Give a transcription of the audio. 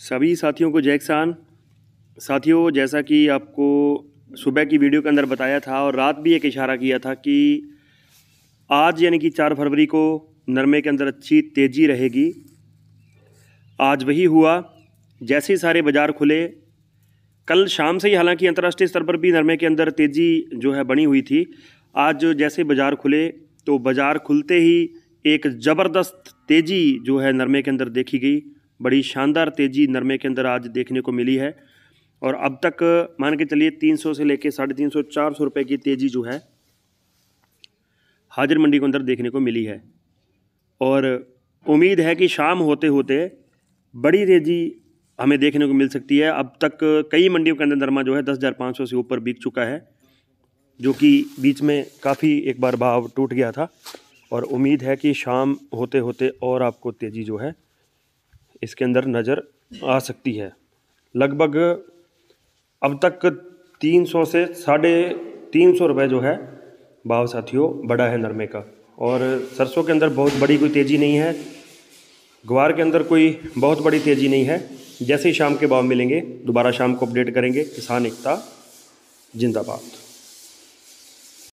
सभी साथियों को जैकसान साथियों जैसा कि आपको सुबह की वीडियो के अंदर बताया था और रात भी एक इशारा किया था कि आज यानी कि चार फरवरी को नरमे के अंदर अच्छी तेज़ी रहेगी आज वही हुआ जैसे ही सारे बाज़ार खुले कल शाम से ही हालांकि अंतर्राष्ट्रीय स्तर पर भी नरमे के अंदर तेज़ी जो है बनी हुई थी आज जो जैसे बाज़ार खुले तो बाज़ार खुलते ही एक ज़बरदस्त तेज़ी जो है नरमे के अंदर देखी गई बड़ी शानदार तेज़ी नरमे के अंदर आज देखने को मिली है और अब तक मान के चलिए 300 से लेके साढ़े तीन सौ चार सौ रुपये की तेज़ी जो है हाजिर मंडी के अंदर देखने को मिली है और उम्मीद है कि शाम होते होते बड़ी तेज़ी हमें देखने को मिल सकती है अब तक कई मंडियों के अंदर नरमा जो है दस हज़ार पाँच सौ से ऊपर बिक चुका है जो कि बीच में काफ़ी एक बार भाव टूट गया था और उम्मीद है कि शाम होते होते और आपको तेज़ी जो है इसके अंदर नज़र आ सकती है लगभग अब तक 300 से साढ़े तीन सौ रुपये जो है भाव साथियों बड़ा है नरमे का और सरसों के अंदर बहुत बड़ी कोई तेज़ी नहीं है ग्वार के अंदर कोई बहुत बड़ी तेज़ी नहीं है जैसे ही शाम के भाव मिलेंगे दोबारा शाम को अपडेट करेंगे किसान एकता जिंदाबाद